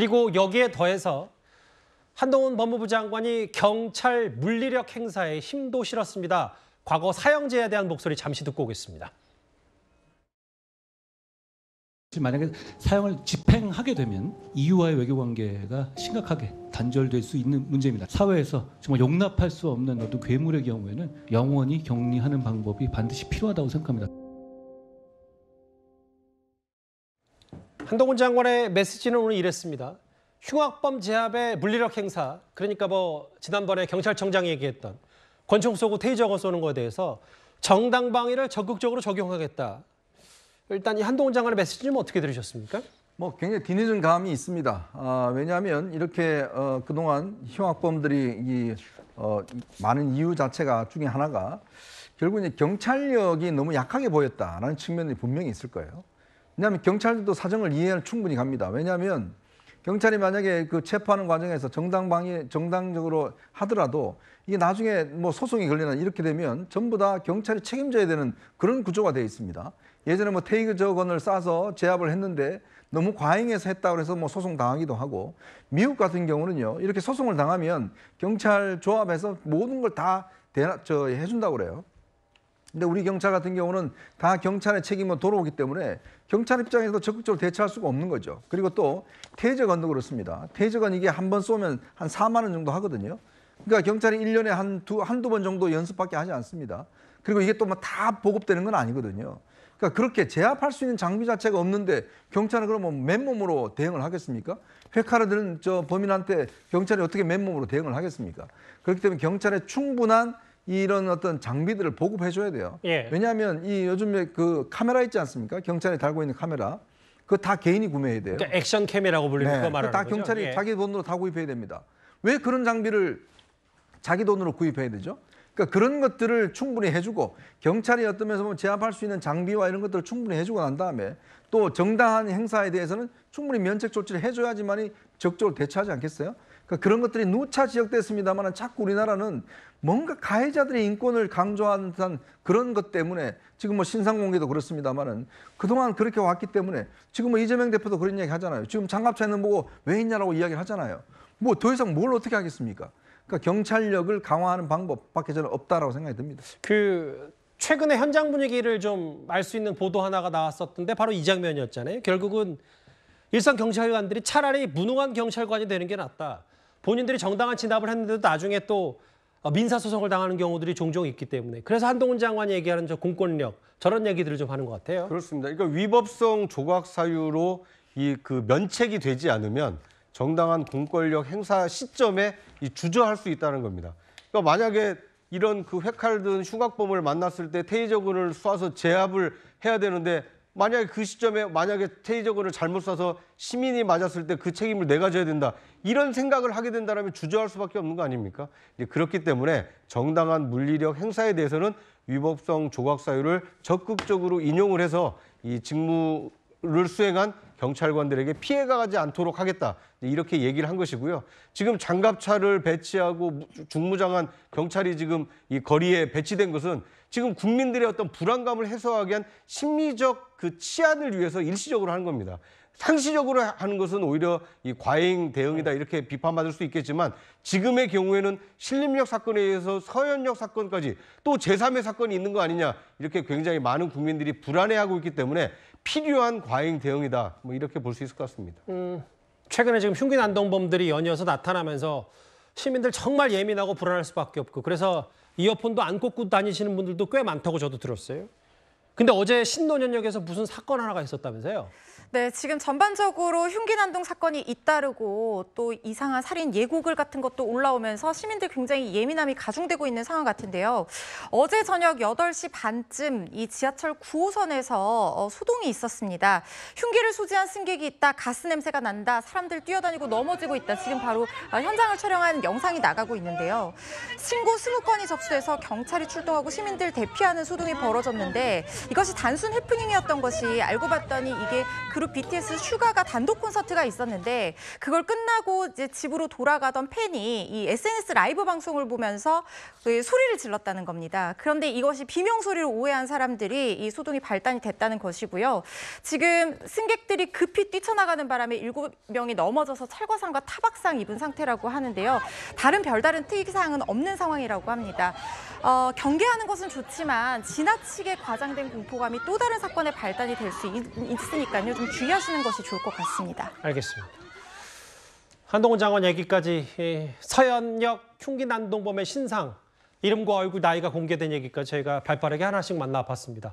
그리고 여기에 더해서 한동훈 법무부 장관이 경찰 물리력 행사에 힘도 실었습니다. 과거 사형제에 대한 목소리 잠시 듣고 오겠습니다. 만약에 사형을 집행하게 되면 EU와의 외교 관계가 심각하게 단절될 수 있는 문제입니다. 사회에서 정말 용납할 수 없는 어떤 괴물의 경우에는 영원히 격리하는 방법이 반드시 필요하다고 생각합니다. 한동훈 장관의 메시지는 오늘 이랬습니다. 흉악범 제압의 물리력 행사, 그러니까 뭐 지난번에 경찰청장이 얘기했던 권총 쏘고 테이저건 쏘는 거에 대해서 정당 방위를 적극적으로 적용하겠다. 일단 이 한동훈 장관의 메시지 는 어떻게 들으셨습니까? 뭐 굉장히 뒤늦은 감이 있습니다. 아, 왜냐하면 이렇게 어, 그동안 흉악범들이 이, 어, 많은 이유 자체가 중에 하나가 결국 이제 경찰력이 너무 약하게 보였다라는 측면이 분명히 있을 거예요. 왜냐하면 경찰들도 사정을 이해를 충분히 갑니다. 왜냐하면 경찰이 만약에 그 체포하는 과정에서 정당방위 정당적으로 하더라도 이게 나중에 뭐 소송이 걸리나 이렇게 되면 전부 다 경찰이 책임져야 되는 그런 구조가 되어 있습니다. 예전에 뭐 테이저건을 싸서 제압을 했는데 너무 과잉해서 했다고 해서 뭐 소송 당하기도 하고 미국 같은 경우는요 이렇게 소송을 당하면 경찰 조합에서 모든 걸 다 대저 해준다고 그래요. 근데 우리 경찰 같은 경우는 다 경찰의 책임으로 돌아오기 때문에 경찰 입장에서도 적극적으로 대처할 수가 없는 거죠. 그리고 또 퇴적건도 그렇습니다. 퇴적건 이게 한 번 쏘면 한 4만 원 정도 하거든요. 그러니까 경찰이 1년에 한 두, 한두 번 정도 연습밖에 하지 않습니다. 그리고 이게 또 뭐 다 보급되는 건 아니거든요. 그러니까 그렇게 제압할 수 있는 장비 자체가 없는데 경찰은 그러면 뭐 맨몸으로 대응을 하겠습니까? 회카를 들은 저 범인한테 경찰이 어떻게 맨몸으로 대응을 하겠습니까? 그렇기 때문에 경찰의 충분한 이런 어떤 장비들을 보급해 줘야 돼요. 예. 왜냐하면 이 요즘에 그 카메라 있지 않습니까? 경찰이 달고 있는 카메라. 그거 다 개인이 구매해야 돼요. 그러니까 액션 캠이라고 불리는 네. 거 말하는 다 거죠? 경찰이 예. 자기 돈으로 다 구입해야 됩니다. 왜 그런 장비를 자기 돈으로 구입해야 되죠? 그러니까 그런 것들을 충분히 해주고 경찰이 어떤 면에서 보면 제압할 수 있는 장비와 이런 것들을 충분히 해주고 난 다음에 또 정당한 행사에 대해서는 충분히 면책 조치를 해줘야지만이 적절히 대처하지 않겠어요? 그러니까 그런 것들이 누차 지적됐습니다만 자꾸 우리나라는 뭔가 가해자들의 인권을 강조하는 듯한 그런 것 때문에 지금 뭐 신상공개도 그렇습니다만은 그동안 그렇게 왔기 때문에 지금 뭐 이재명 대표도 그런 이야기 하잖아요. 지금 장갑차 있는 보고 왜 있냐라고 이야기를 하잖아요. 뭐 더 이상 뭘 어떻게 하겠습니까? 그러니까 경찰력을 강화하는 방법밖에 저는 없다라고 생각이 듭니다. 그 최근에 현장 분위기를 좀 알 수 있는 보도 하나가 나왔었는데 바로 이 장면이었잖아요. 결국은 일선 경찰관들이 차라리 무능한 경찰관이 되는 게 낫다. 본인들이 정당한 진압을 했는데도 나중에 또 어, 민사소송을 당하는 경우들이 종종 있기 때문에 그래서 한동훈 장관이 얘기하는 저 공권력 저런 얘기들을 좀 하는 것 같아요. 그렇습니다. 그러니까 위법성 조각 사유로 이 그 면책이 되지 않으면 정당한 공권력 행사 시점에 이 주저할 수 있다는 겁니다. 그러니까 만약에 이런 그획할든 흉악범을 만났을 때 테이저건을 쏴서 제압을 해야 되는데 만약에 그 시점에 만약에 테이저건을 잘못 쏴서 시민이 맞았을 때 그 책임을 내가 져야 된다. 이런 생각을 하게 된다면 주저할 수밖에 없는 거 아닙니까? 이제 그렇기 때문에 정당한 물리력 행사에 대해서는 위법성 조각 사유를 적극적으로 인용을 해서 이 직무를 수행한 경찰관들에게 피해가 가지 않도록 하겠다. 이렇게 얘기를 한 것이고요. 지금 장갑차를 배치하고 중무장한 경찰이 지금 이 거리에 배치된 것은 지금 국민들의 어떤 불안감을 해소하기 위한 심리적 그 치안을 위해서 일시적으로 하는 겁니다. 상시적으로 하는 것은 오히려 이 과잉 대응이다 이렇게 비판받을 수 있겠지만 지금의 경우에는 신림역 사건에 의해서 서현역 사건까지 또 제3의 사건이 있는 거 아니냐 이렇게 굉장히 많은 국민들이 불안해하고 있기 때문에 필요한 과잉 대응이다 뭐 이렇게 볼 수 있을 것 같습니다. 음, 최근에 지금 흉기 난동범들이 연이어서 나타나면서 시민들 정말 예민하고 불안할 수밖에 없고 그래서 이어폰도 안 꽂고 다니시는 분들도 꽤 많다고 저도 들었어요. 근데 어제 신논현역에서 무슨 사건 하나가 있었다면서요? 네, 지금 전반적으로 흉기난동 사건이 잇따르고 또 이상한 살인 예고글 같은 것도 올라오면서 시민들 굉장히 예민함이 가중되고 있는 상황 같은데요. 어제 저녁 8시 반쯤 이 지하철 9호선에서 어, 소동이 있었습니다. 흉기를 소지한 승객이 있다, 가스 냄새가 난다, 사람들 뛰어다니고 넘어지고 있다. 지금 바로 어, 현장을 촬영한 영상이 나가고 있는데요. 신고 20건이 접수돼서 경찰이 출동하고 시민들 대피하는 소동이 벌어졌는데 이것이 단순 해프닝이었던 것이 알고 봤더니 이게 그룹 BTS 슈가가 단독 콘서트가 있었는데 그걸 끝나고 이제 집으로 돌아가던 팬이 이 SNS 라이브 방송을 보면서 그 소리를 질렀다는 겁니다. 그런데 이것이 비명 소리를 오해한 사람들이 이 소동이 발단이 됐다는 것이고요. 지금 승객들이 급히 뛰쳐나가는 바람에 일곱 명이 넘어져서 찰과상과 타박상 입은 상태라고 하는데요. 다른 별다른 특이사항은 없는 상황이라고 합니다. 어, 경계하는 것은 좋지만 지나치게 과장된 공포감이 또 다른 사건의 발단이 될 수 있으니까요. 좀 주의하시는 것이 좋을 것 같습니다. 알겠습니다. 한동훈 장관 얘기까지 서현역 흉기 난동범의 신상 이름과 얼굴 나이가 공개된 얘기까지 저희가 발빠르게 하나씩 만나봤습니다.